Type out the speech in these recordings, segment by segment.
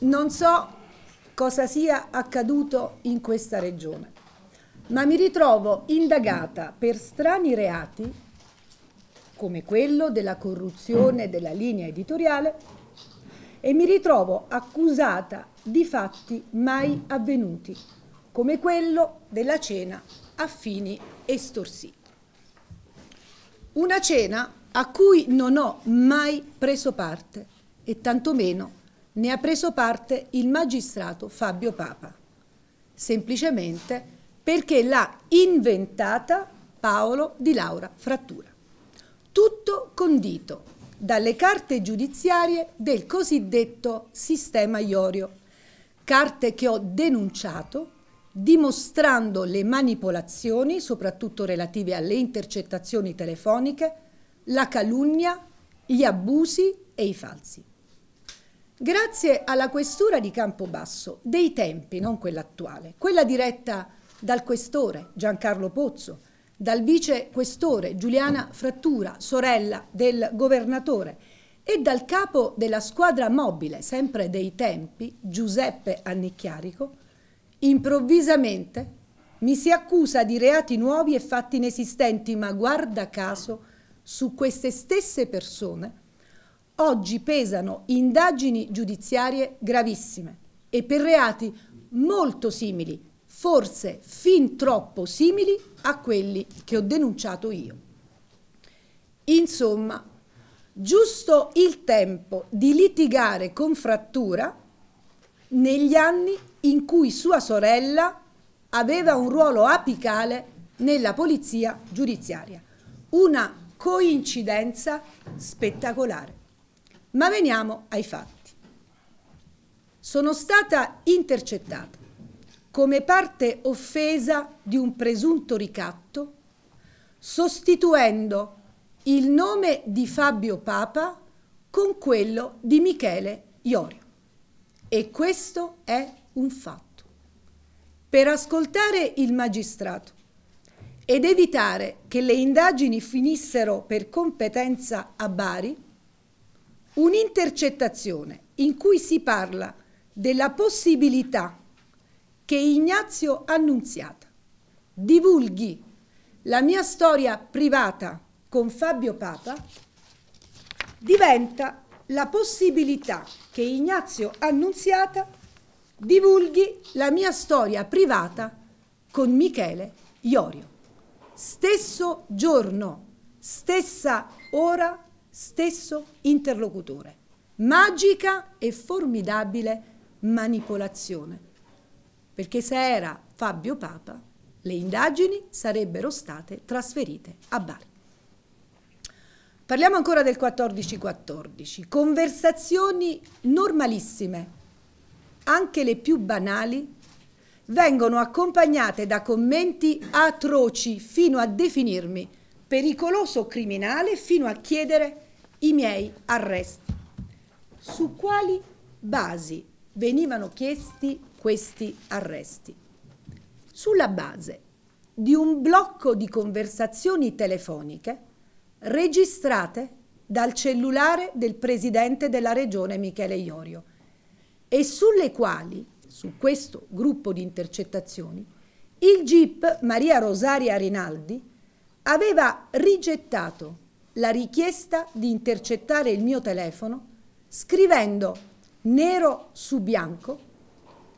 Non so cosa sia accaduto in questa regione, ma mi ritrovo indagata per strani reati, come quello della corruzione della linea editoriale, e mi ritrovo accusata di fatti mai avvenuti, come quello della cena a fini estorsivi. Una cena a cui non ho mai preso parte e tantomeno ne ha preso parte il magistrato Fabio Papa, semplicemente perché l'ha inventata Paolo di Laura Frattura. Tutto condito dalle carte giudiziarie del cosiddetto sistema Iorio, carte che ho denunciato dimostrando le manipolazioni, soprattutto relative alle intercettazioni telefoniche, la calunnia, gli abusi e i falsi. Grazie alla questura di Campobasso, dei tempi, non quella attuale, quella diretta dal questore Giancarlo Pozzo, dal vice questore Giuliana Frattura, sorella del governatore, e dal capo della squadra mobile, sempre dei tempi, Giuseppe Annicchiarico, improvvisamente mi si accusa di reati nuovi e fatti inesistenti, ma guarda caso su queste stesse persone oggi pesano indagini giudiziarie gravissime e per reati molto simili, forse fin troppo simili a quelli che ho denunciato io. Insomma, giusto il tempo di litigare con frattura negli anni in cui sua sorella aveva un ruolo apicale nella polizia giudiziaria. Una coincidenza spettacolare. Ma veniamo ai fatti. Sono stata intercettata come parte offesa di un presunto ricatto, sostituendo il nome di Fabio Papa con quello di Michele Iorio. E questo è un fatto. Per ascoltare il magistrato ed evitare che le indagini finissero per competenza a Bari, un'intercettazione in cui si parla della possibilità che Ignazio Annunziata divulghi la mia storia privata con Fabio Papa diventa la possibilità che Ignazio Annunziata divulghi la mia storia privata con Michele Iorio. Stesso giorno, stessa ora stesso interlocutore. Magica e formidabile manipolazione. Perché se era Fabio Papa, le indagini sarebbero state trasferite a Bari. Parliamo ancora del 1414. Conversazioni normalissime, anche le più banali, vengono accompagnate da commenti atroci fino a definirmi pericoloso criminale fino a chiedere i miei arresti. Su quali basi venivano chiesti questi arresti? Sulla base di un blocco di conversazioni telefoniche registrate dal cellulare del presidente della regione Michele Iorio e sulle quali, su questo gruppo di intercettazioni, il GIP Maria Rosaria Rinaldi aveva rigettato la richiesta di intercettare il mio telefono scrivendo nero su bianco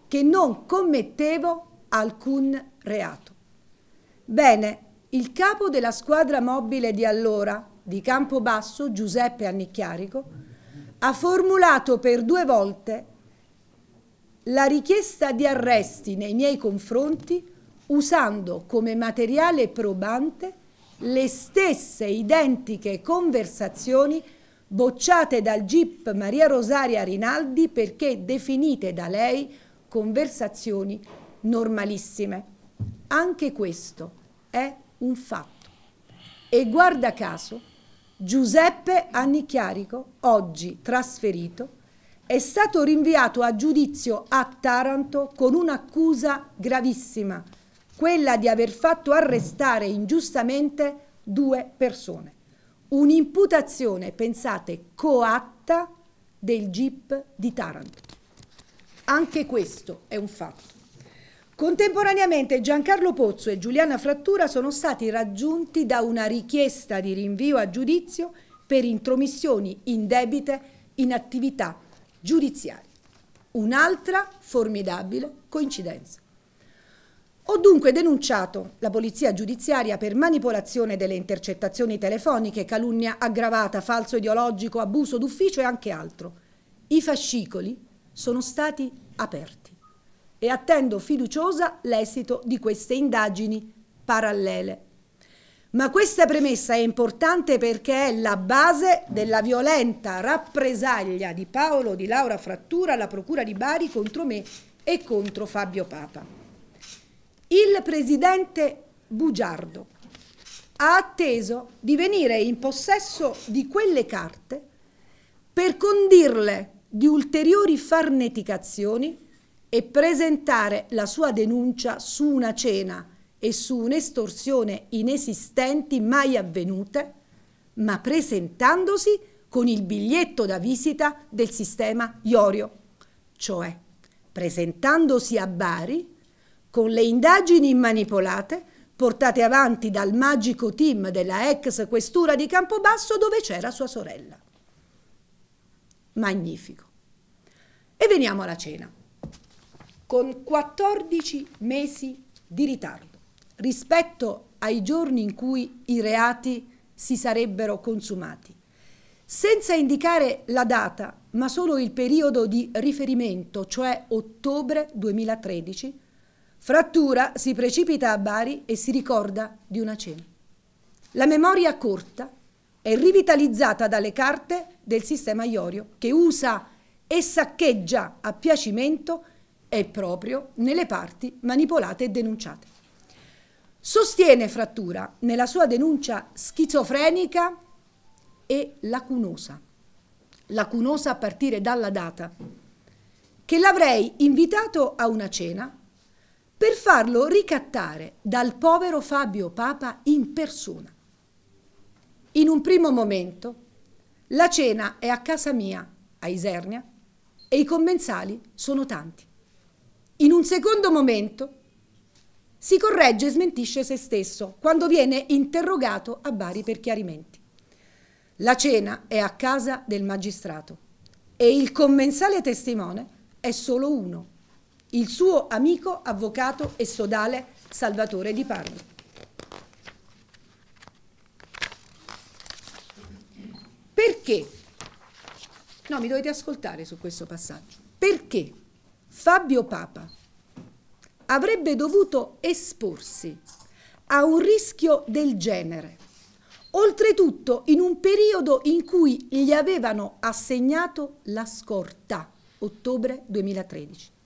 che non commettevo alcun reato. Bene, il capo della squadra mobile di allora, di Campobasso, Giuseppe Annicchiarico, ha formulato per due volte la richiesta di arresti nei miei confronti usando come materiale probante le stesse identiche conversazioni bocciate dal GIP Maria Rosaria Rinaldi perché definite da lei conversazioni normalissime. Anche questo è un fatto. E guarda caso, Giuseppe Annichiarico, oggi trasferito, è stato rinviato a giudizio a Taranto con un'accusa gravissima quella di aver fatto arrestare ingiustamente due persone. Un'imputazione, pensate, coatta del GIP di Taranto. Anche questo è un fatto. Contemporaneamente Giancarlo Pozzo e Giuliana Frattura sono stati raggiunti da una richiesta di rinvio a giudizio per intromissioni indebite in attività giudiziarie. Un'altra formidabile coincidenza. Ho dunque denunciato la polizia giudiziaria per manipolazione delle intercettazioni telefoniche, calunnia aggravata, falso ideologico, abuso d'ufficio e anche altro. I fascicoli sono stati aperti e attendo fiduciosa l'esito di queste indagini parallele. Ma questa premessa è importante perché è la base della violenta rappresaglia di Paolo di Laura Frattura alla Procura di Bari contro me e contro Fabio Papa il presidente bugiardo ha atteso di venire in possesso di quelle carte per condirle di ulteriori farneticazioni e presentare la sua denuncia su una cena e su un'estorsione inesistenti mai avvenute, ma presentandosi con il biglietto da visita del sistema Iorio, cioè presentandosi a Bari con le indagini manipolate portate avanti dal magico team della ex questura di Campobasso dove c'era sua sorella. Magnifico. E veniamo alla cena. Con 14 mesi di ritardo rispetto ai giorni in cui i reati si sarebbero consumati, senza indicare la data, ma solo il periodo di riferimento, cioè ottobre 2013, Frattura si precipita a Bari e si ricorda di una cena. La memoria corta è rivitalizzata dalle carte del sistema Iorio che usa e saccheggia a piacimento e proprio nelle parti manipolate e denunciate. Sostiene Frattura nella sua denuncia schizofrenica e lacunosa, lacunosa a partire dalla data, che l'avrei invitato a una cena per farlo ricattare dal povero Fabio Papa in persona. In un primo momento la cena è a casa mia, a Isernia, e i commensali sono tanti. In un secondo momento si corregge e smentisce se stesso quando viene interrogato a Bari per chiarimenti. La cena è a casa del magistrato e il commensale testimone è solo uno, il suo amico, avvocato e sodale Salvatore Di Parma. Perché? No, mi dovete ascoltare su questo passaggio. Perché Fabio Papa avrebbe dovuto esporsi a un rischio del genere, oltretutto in un periodo in cui gli avevano assegnato la scorta, ottobre 2013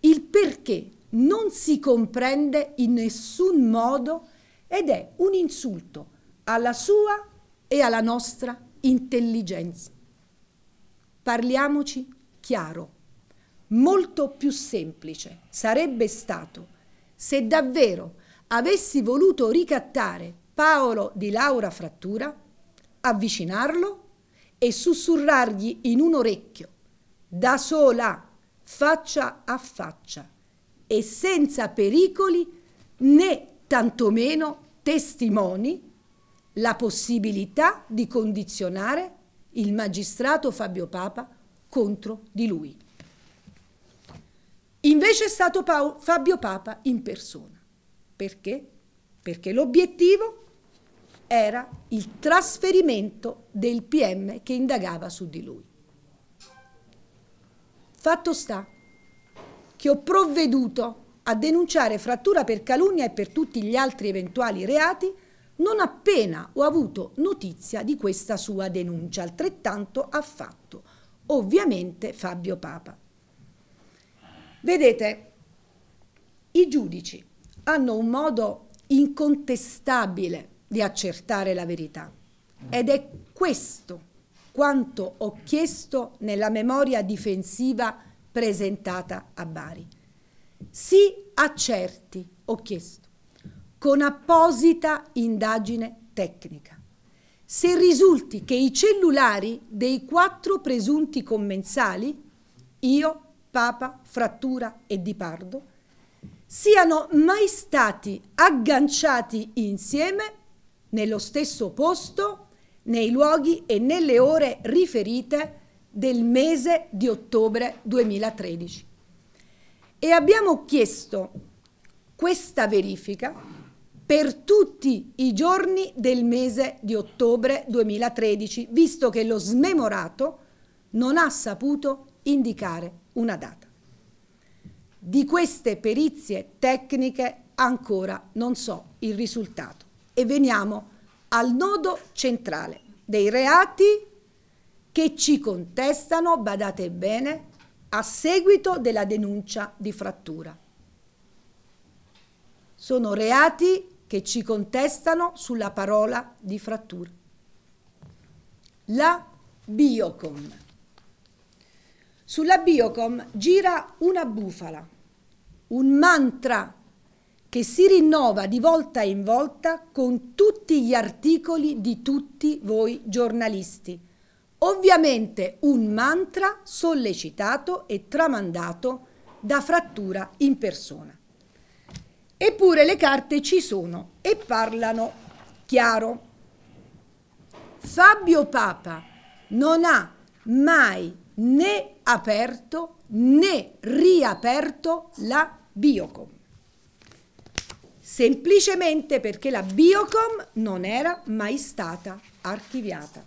il perché non si comprende in nessun modo ed è un insulto alla sua e alla nostra intelligenza. Parliamoci chiaro, molto più semplice sarebbe stato se davvero avessi voluto ricattare Paolo di Laura Frattura, avvicinarlo e sussurrargli in un orecchio, da sola, faccia a faccia e senza pericoli né tantomeno testimoni la possibilità di condizionare il magistrato Fabio Papa contro di lui. Invece è stato Paolo, Fabio Papa in persona. Perché? Perché l'obiettivo era il trasferimento del PM che indagava su di lui. Fatto sta che ho provveduto a denunciare frattura per calunnia e per tutti gli altri eventuali reati non appena ho avuto notizia di questa sua denuncia. Altrettanto ha fatto, ovviamente, Fabio Papa. Vedete, i giudici hanno un modo incontestabile di accertare la verità ed è questo quanto ho chiesto nella memoria difensiva presentata a Bari. Si accerti, ho chiesto, con apposita indagine tecnica, se risulti che i cellulari dei quattro presunti commensali, io, Papa, Frattura e Di Pardo, siano mai stati agganciati insieme nello stesso posto nei luoghi e nelle ore riferite del mese di ottobre 2013. E abbiamo chiesto questa verifica per tutti i giorni del mese di ottobre 2013, visto che lo smemorato non ha saputo indicare una data. Di queste perizie tecniche ancora non so il risultato. E veniamo a al nodo centrale dei reati che ci contestano, badate bene, a seguito della denuncia di frattura. Sono reati che ci contestano sulla parola di frattura. La Biocom. Sulla Biocom gira una bufala, un mantra che si rinnova di volta in volta con tutti gli articoli di tutti voi giornalisti. Ovviamente un mantra sollecitato e tramandato da frattura in persona. Eppure le carte ci sono e parlano chiaro. Fabio Papa non ha mai né aperto né riaperto la Biocom semplicemente perché la Biocom non era mai stata archiviata.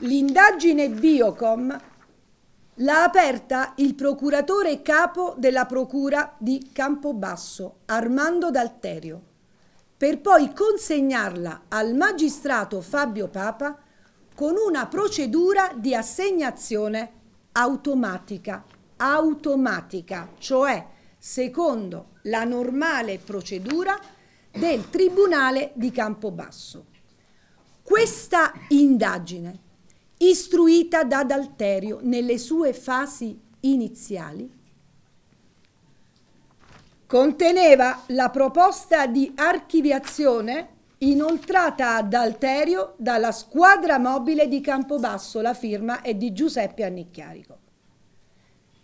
L'indagine Biocom l'ha aperta il procuratore capo della procura di Campobasso, Armando D'Alterio, per poi consegnarla al magistrato Fabio Papa con una procedura di assegnazione automatica, automatica, cioè secondo la normale procedura del Tribunale di Campobasso. Questa indagine, istruita da D'Alterio nelle sue fasi iniziali, conteneva la proposta di archiviazione inoltrata ad Alterio dalla squadra mobile di Campobasso, la firma è di Giuseppe Annicchiarico.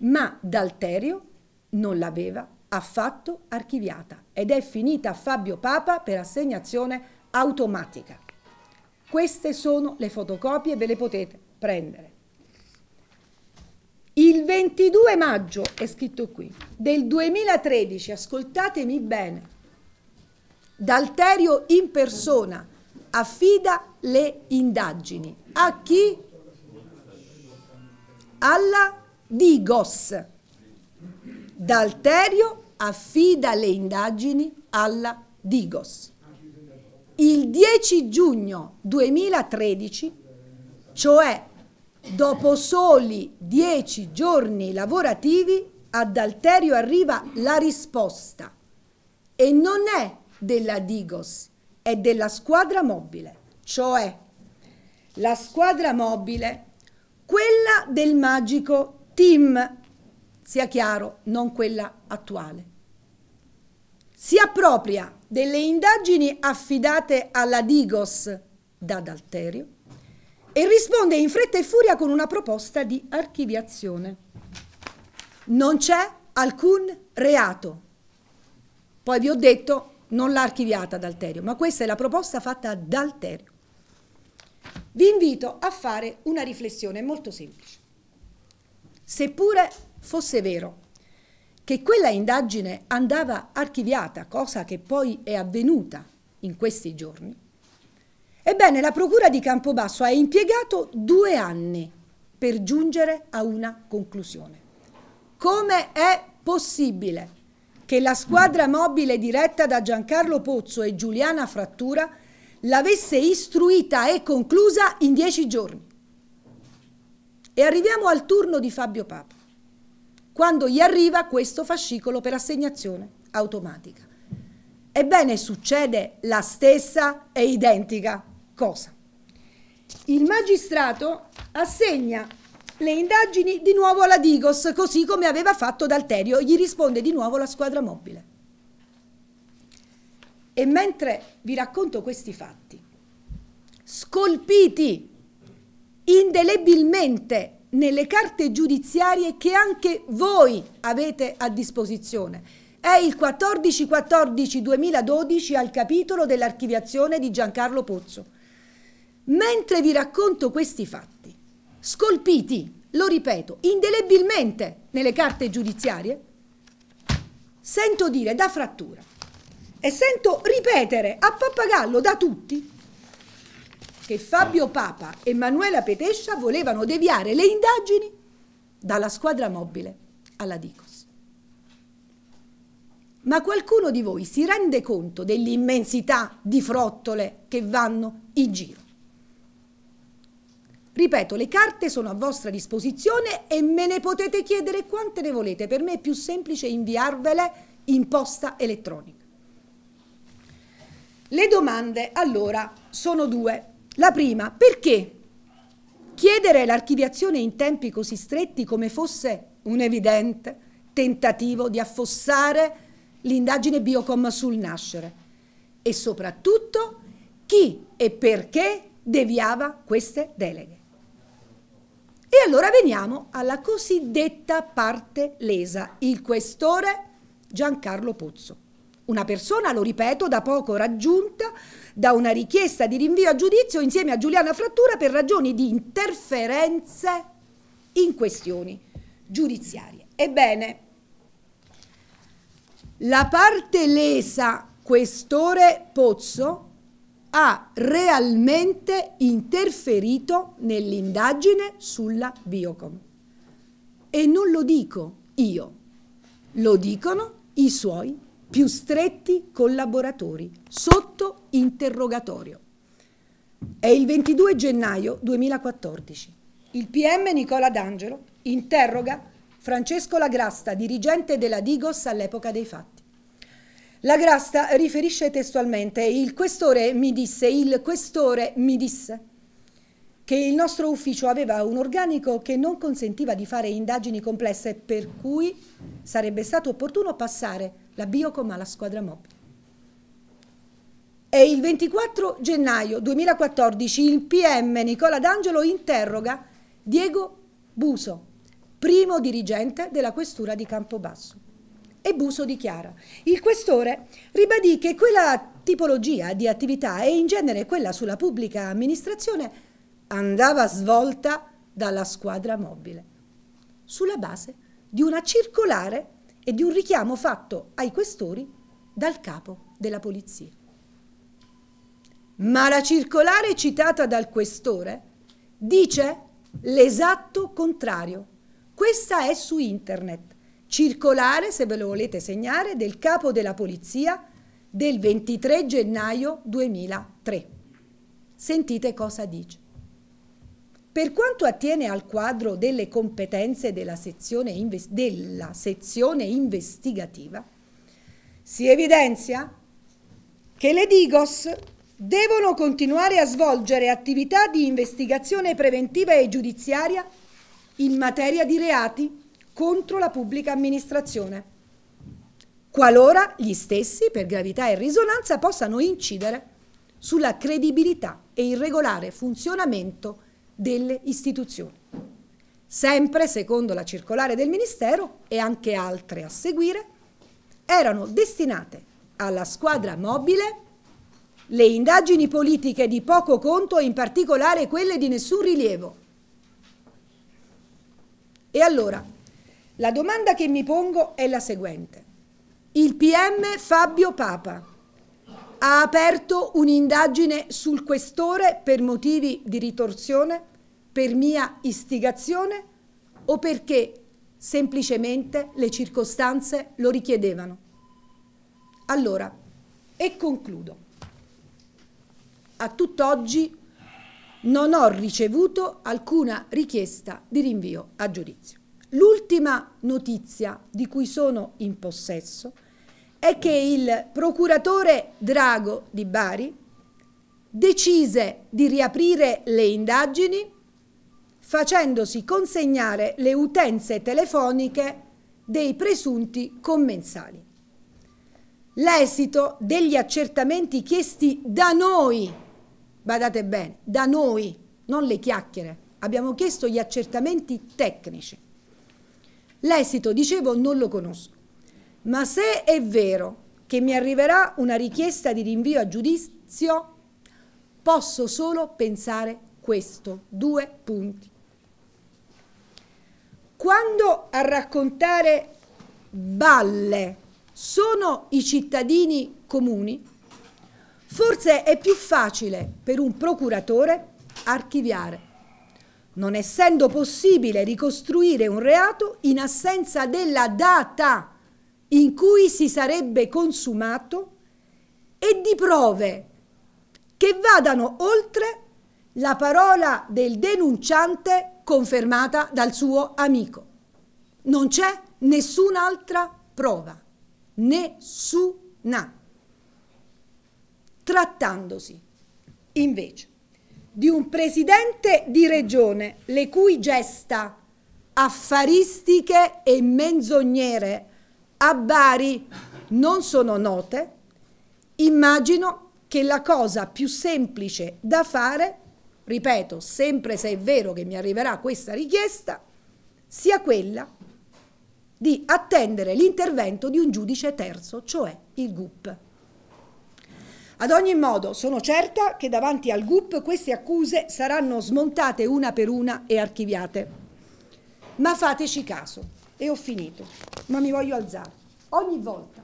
Ma D'Alterio non l'aveva affatto archiviata ed è finita a Fabio Papa per assegnazione automatica. Queste sono le fotocopie, ve le potete prendere. Il 22 maggio, è scritto qui, del 2013, ascoltatemi bene, D'Alterio in persona affida le indagini. A chi? Alla Digos. D'Alterio affida le indagini alla Digos. Il 10 giugno 2013, cioè dopo soli dieci giorni lavorativi, ad Alterio arriva la risposta e non è della Digos, è della squadra mobile, cioè la squadra mobile, quella del magico team sia chiaro, non quella attuale. Si appropria delle indagini affidate alla Digos da D'Alterio e risponde in fretta e furia con una proposta di archiviazione. Non c'è alcun reato. Poi vi ho detto, non l'ha archiviata D'Alterio, ma questa è la proposta fatta da D'Alterio. Vi invito a fare una riflessione molto semplice. Seppure fosse vero che quella indagine andava archiviata, cosa che poi è avvenuta in questi giorni, ebbene la Procura di Campobasso ha impiegato due anni per giungere a una conclusione. Come è possibile che la squadra mobile diretta da Giancarlo Pozzo e Giuliana Frattura l'avesse istruita e conclusa in dieci giorni? E arriviamo al turno di Fabio Papa quando gli arriva questo fascicolo per assegnazione automatica. Ebbene, succede la stessa e identica cosa. Il magistrato assegna le indagini di nuovo alla Digos, così come aveva fatto D'Alterio, gli risponde di nuovo la squadra mobile. E mentre vi racconto questi fatti, scolpiti indelebilmente nelle carte giudiziarie che anche voi avete a disposizione. È il 14-14-2012 al capitolo dell'archiviazione di Giancarlo Pozzo. Mentre vi racconto questi fatti, scolpiti, lo ripeto, indelebilmente nelle carte giudiziarie, sento dire da frattura e sento ripetere a pappagallo da tutti che Fabio Papa e Manuela Petescia volevano deviare le indagini dalla squadra mobile alla Dicos. Ma qualcuno di voi si rende conto dell'immensità di frottole che vanno in giro? Ripeto, le carte sono a vostra disposizione e me ne potete chiedere quante ne volete. Per me è più semplice inviarvele in posta elettronica. Le domande allora sono due. La prima, perché chiedere l'archiviazione in tempi così stretti come fosse un evidente tentativo di affossare l'indagine Biocom sul nascere e soprattutto chi e perché deviava queste deleghe. E allora veniamo alla cosiddetta parte lesa, il questore Giancarlo Pozzo. Una persona, lo ripeto, da poco raggiunta da una richiesta di rinvio a giudizio insieme a Giuliana Frattura per ragioni di interferenze in questioni giudiziarie. Ebbene, la parte lesa, questore Pozzo, ha realmente interferito nell'indagine sulla Biocom. E non lo dico io, lo dicono i suoi più stretti collaboratori sotto interrogatorio. È il 22 gennaio 2014. Il PM Nicola D'Angelo interroga Francesco Lagrasta, dirigente della Digos all'epoca dei fatti. Lagrasta riferisce testualmente, il questore mi disse, il questore mi disse che il nostro ufficio aveva un organico che non consentiva di fare indagini complesse, per cui sarebbe stato opportuno passare la Biocom alla squadra mobile. E il 24 gennaio 2014 il PM Nicola D'Angelo interroga Diego Buso, primo dirigente della questura di Campobasso. E Buso dichiara, il questore ribadì che quella tipologia di attività e in genere quella sulla pubblica amministrazione andava svolta dalla squadra mobile, sulla base di una circolare e di un richiamo fatto ai questori dal capo della polizia. Ma la circolare citata dal questore dice l'esatto contrario. Questa è su internet. Circolare, se ve lo volete segnare, del capo della polizia del 23 gennaio 2003. Sentite cosa dice. Per quanto attiene al quadro delle competenze della sezione, della sezione investigativa, si evidenzia che le DIGOS devono continuare a svolgere attività di investigazione preventiva e giudiziaria in materia di reati contro la pubblica amministrazione, qualora gli stessi, per gravità e risonanza, possano incidere sulla credibilità e il regolare funzionamento delle istituzioni. Sempre secondo la circolare del Ministero e anche altre a seguire, erano destinate alla squadra mobile le indagini politiche di poco conto e in particolare quelle di nessun rilievo. E allora, la domanda che mi pongo è la seguente. Il PM Fabio Papa ha aperto un'indagine sul questore per motivi di ritorsione, per mia istigazione o perché semplicemente le circostanze lo richiedevano. Allora, e concludo. A tutt'oggi non ho ricevuto alcuna richiesta di rinvio a giudizio. L'ultima notizia di cui sono in possesso è che il procuratore Drago di Bari decise di riaprire le indagini facendosi consegnare le utenze telefoniche dei presunti commensali. L'esito degli accertamenti chiesti da noi, badate bene, da noi, non le chiacchiere, abbiamo chiesto gli accertamenti tecnici. L'esito, dicevo, non lo conosco. Ma se è vero che mi arriverà una richiesta di rinvio a giudizio, posso solo pensare questo. Due punti. Quando a raccontare balle sono i cittadini comuni, forse è più facile per un procuratore archiviare non essendo possibile ricostruire un reato in assenza della data in cui si sarebbe consumato e di prove che vadano oltre la parola del denunciante confermata dal suo amico. Non c'è nessun'altra prova, nessuna. Trattandosi invece di un presidente di regione le cui gesta affaristiche e menzognere a Bari non sono note, immagino che la cosa più semplice da fare, ripeto, sempre se è vero che mi arriverà questa richiesta, sia quella di attendere l'intervento di un giudice terzo, cioè il GUP. Ad ogni modo, sono certa che davanti al GUP queste accuse saranno smontate una per una e archiviate. Ma fateci caso e ho finito, ma mi voglio alzare. Ogni volta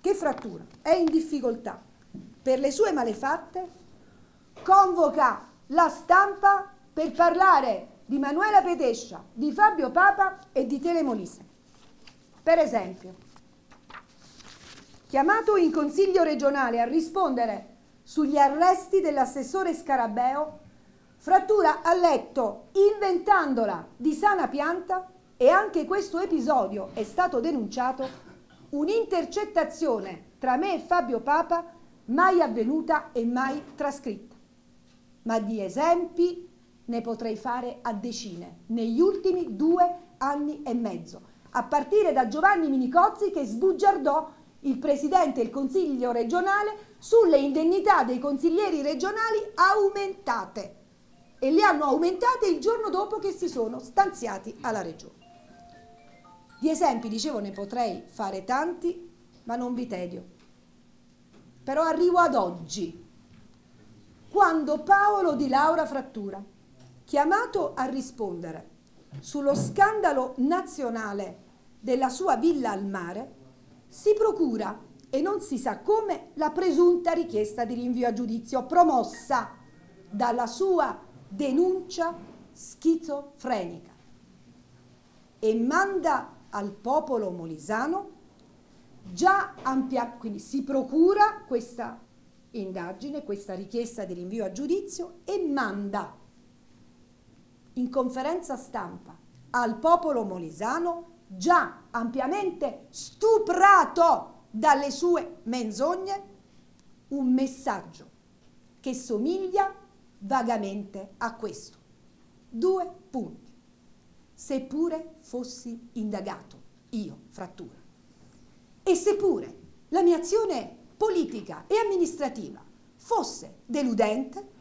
che frattura è in difficoltà per le sue malefatte, convoca la stampa per parlare di Manuela Petescia, di Fabio Papa e di Telemolise. Per esempio, chiamato in consiglio regionale a rispondere sugli arresti dell'assessore Scarabeo, frattura ha letto inventandola di sana pianta e anche questo episodio è stato denunciato, un'intercettazione tra me e Fabio Papa mai avvenuta e mai trascritta. Ma di esempi ne potrei fare a decine negli ultimi due anni e mezzo, a partire da Giovanni Minicozzi che sbugiardò il presidente del consiglio regionale sulle indennità dei consiglieri regionali aumentate e le hanno aumentate il giorno dopo che si sono stanziati alla regione. Di esempi, dicevo, ne potrei fare tanti, ma non vi tedio. Però arrivo ad oggi, quando Paolo di Laura Frattura, chiamato a rispondere sullo scandalo nazionale della sua villa al mare, si procura, e non si sa come, la presunta richiesta di rinvio a giudizio promossa dalla sua denuncia schizofrenica e manda al popolo molisano, già ampia, quindi si procura questa indagine, questa richiesta di rinvio a giudizio e manda in conferenza stampa al popolo molisano già ampiamente stuprato dalle sue menzogne un messaggio che somiglia vagamente a questo. Due punti seppure fossi indagato, io, frattura. E seppure la mia azione politica e amministrativa fosse deludente,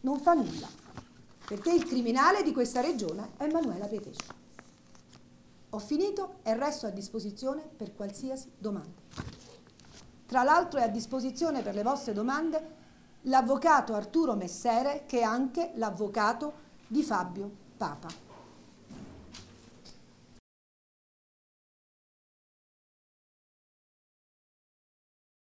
non fa nulla, perché il criminale di questa regione è Emanuela Pietesco. Ho finito e resto a disposizione per qualsiasi domanda. Tra l'altro è a disposizione per le vostre domande l'avvocato Arturo Messere, che è anche l'avvocato di Fabio Papa.